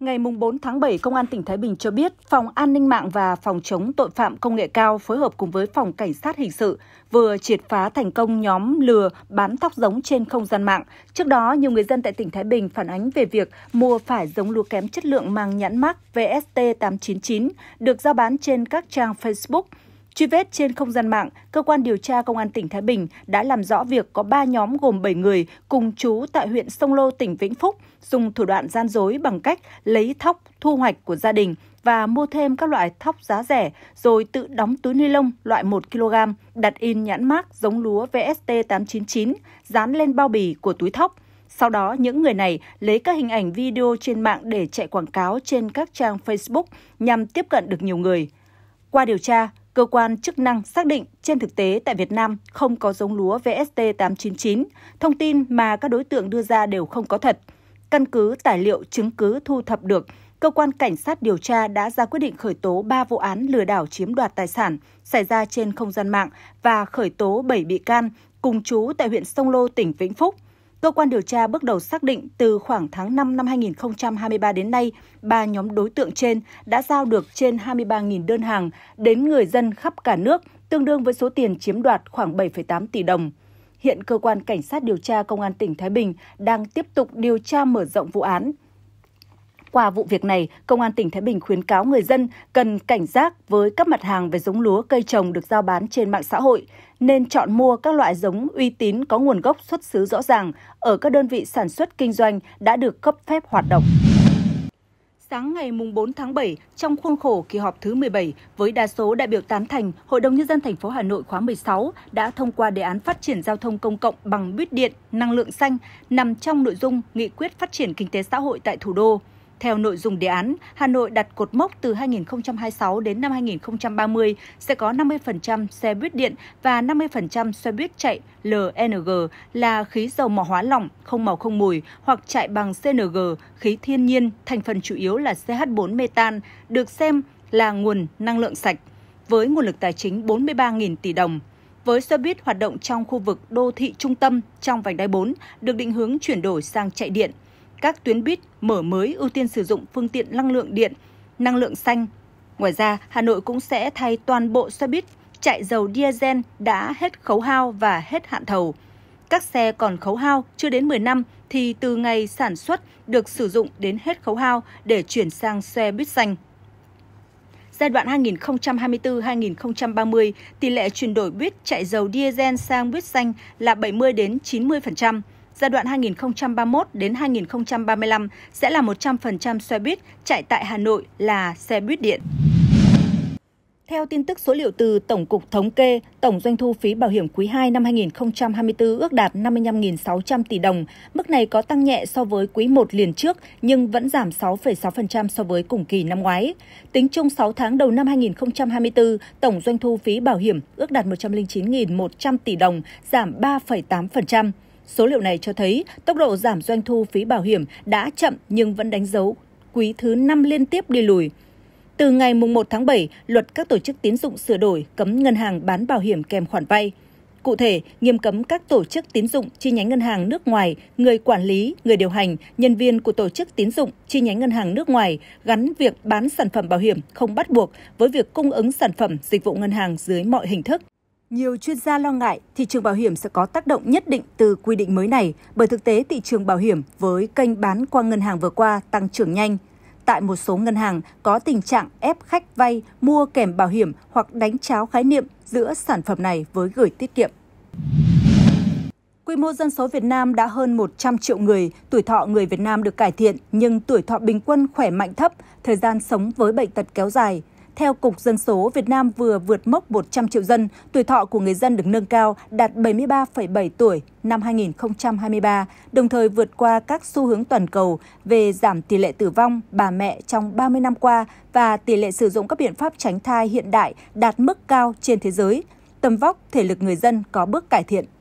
Ngày 4 tháng 7, Công an tỉnh Thái Bình cho biết, Phòng An ninh mạng và Phòng chống tội phạm công nghệ cao phối hợp cùng với Phòng Cảnh sát Hình sự vừa triệt phá thành công nhóm lừa bán tóc giống trên không gian mạng. Trước đó, nhiều người dân tại tỉnh Thái Bình phản ánh về việc mua phải giống lúa kém chất lượng mang nhãn mắc VST899 được giao bán trên các trang Facebook – Truy vết trên không gian mạng, cơ quan điều tra Công an tỉnh Thái Bình đã làm rõ việc có 3 nhóm gồm 7 người cùng chú tại huyện Sông Lô, tỉnh Vĩnh Phúc, dùng thủ đoạn gian dối bằng cách lấy thóc thu hoạch của gia đình và mua thêm các loại thóc giá rẻ rồi tự đóng túi ni lông loại 1 kg, đặt in nhãn mác giống lúa VST899, dán lên bao bì của túi thóc. Sau đó, những người này lấy các hình ảnh video trên mạng để chạy quảng cáo trên các trang Facebook nhằm tiếp cận được nhiều người. Qua điều tra, Cơ quan chức năng xác định trên thực tế tại Việt Nam không có giống lúa VST899, thông tin mà các đối tượng đưa ra đều không có thật. Căn cứ tài liệu chứng cứ thu thập được, cơ quan cảnh sát điều tra đã ra quyết định khởi tố 3 vụ án lừa đảo chiếm đoạt tài sản xảy ra trên không gian mạng và khởi tố 7 bị can cùng chú tại huyện Sông Lô, tỉnh Vĩnh Phúc – Cơ quan điều tra bước đầu xác định từ khoảng tháng 5 năm 2023 đến nay, ba nhóm đối tượng trên đã giao được trên 23.000 đơn hàng đến người dân khắp cả nước, tương đương với số tiền chiếm đoạt khoảng 7,8 tỷ đồng. Hiện cơ quan cảnh sát điều tra công an tỉnh Thái Bình đang tiếp tục điều tra mở rộng vụ án. Qua vụ việc này, Công an tỉnh Thái Bình khuyến cáo người dân cần cảnh giác với các mặt hàng về giống lúa cây trồng được giao bán trên mạng xã hội, nên chọn mua các loại giống uy tín có nguồn gốc xuất xứ rõ ràng ở các đơn vị sản xuất kinh doanh đã được cấp phép hoạt động. Sáng ngày 4 tháng 7, trong khuôn khổ kỳ họp thứ 17, với đa số đại biểu tán thành, Hội đồng Nhân dân thành phố Hà Nội khóa 16 đã thông qua đề án phát triển giao thông công cộng bằng buýt điện, năng lượng xanh, nằm trong nội dung nghị quyết phát triển kinh tế xã hội tại thủ đô. Theo nội dung đề án, Hà Nội đặt cột mốc từ 2026 đến năm 2030 sẽ có 50% xe buýt điện và 50% xe buýt chạy LNG là khí dầu mỏ hóa lỏng, không màu không mùi hoặc chạy bằng CNG, khí thiên nhiên, thành phần chủ yếu là CH4 metan, được xem là nguồn năng lượng sạch với nguồn lực tài chính 43.000 tỷ đồng với xe buýt hoạt động trong khu vực đô thị trung tâm trong vành đai 4 được định hướng chuyển đổi sang chạy điện các tuyến buýt mở mới ưu tiên sử dụng phương tiện năng lượng điện, năng lượng xanh. Ngoài ra, Hà Nội cũng sẽ thay toàn bộ xe buýt chạy dầu diesel đã hết khấu hao và hết hạn thầu. Các xe còn khấu hao chưa đến 10 năm thì từ ngày sản xuất được sử dụng đến hết khấu hao để chuyển sang xe buýt xanh. Giai đoạn 2024-2030, tỷ lệ chuyển đổi buýt chạy dầu diesel sang buýt xanh là 70 đến 90% giai đoạn 2031 đến 2035 sẽ là 100% xe buýt chạy tại Hà Nội là xe buýt điện. Theo tin tức số liệu từ Tổng cục Thống kê, tổng doanh thu phí bảo hiểm quý 2 năm 2024 ước đạt 55.600 tỷ đồng. Mức này có tăng nhẹ so với quý 1 liền trước nhưng vẫn giảm 6,6% so với cùng kỳ năm ngoái. Tính chung 6 tháng đầu năm 2024, tổng doanh thu phí bảo hiểm ước đạt 109.100 tỷ đồng, giảm 3,8%. Số liệu này cho thấy tốc độ giảm doanh thu phí bảo hiểm đã chậm nhưng vẫn đánh dấu quý thứ 5 liên tiếp đi lùi. Từ ngày 1 tháng 7, luật các tổ chức tín dụng sửa đổi cấm ngân hàng bán bảo hiểm kèm khoản vay. Cụ thể, nghiêm cấm các tổ chức tín dụng chi nhánh ngân hàng nước ngoài, người quản lý, người điều hành, nhân viên của tổ chức tín dụng chi nhánh ngân hàng nước ngoài gắn việc bán sản phẩm bảo hiểm không bắt buộc với việc cung ứng sản phẩm dịch vụ ngân hàng dưới mọi hình thức. Nhiều chuyên gia lo ngại thị trường bảo hiểm sẽ có tác động nhất định từ quy định mới này bởi thực tế thị trường bảo hiểm với kênh bán qua ngân hàng vừa qua tăng trưởng nhanh. Tại một số ngân hàng có tình trạng ép khách vay mua kèm bảo hiểm hoặc đánh cháo khái niệm giữa sản phẩm này với gửi tiết kiệm. Quy mô dân số Việt Nam đã hơn 100 triệu người, tuổi thọ người Việt Nam được cải thiện nhưng tuổi thọ bình quân khỏe mạnh thấp, thời gian sống với bệnh tật kéo dài – theo Cục Dân số, Việt Nam vừa vượt mốc 100 triệu dân, tuổi thọ của người dân được nâng cao đạt 73,7 tuổi năm 2023, đồng thời vượt qua các xu hướng toàn cầu về giảm tỷ lệ tử vong bà mẹ trong 30 năm qua và tỷ lệ sử dụng các biện pháp tránh thai hiện đại đạt mức cao trên thế giới. Tầm vóc, thể lực người dân có bước cải thiện.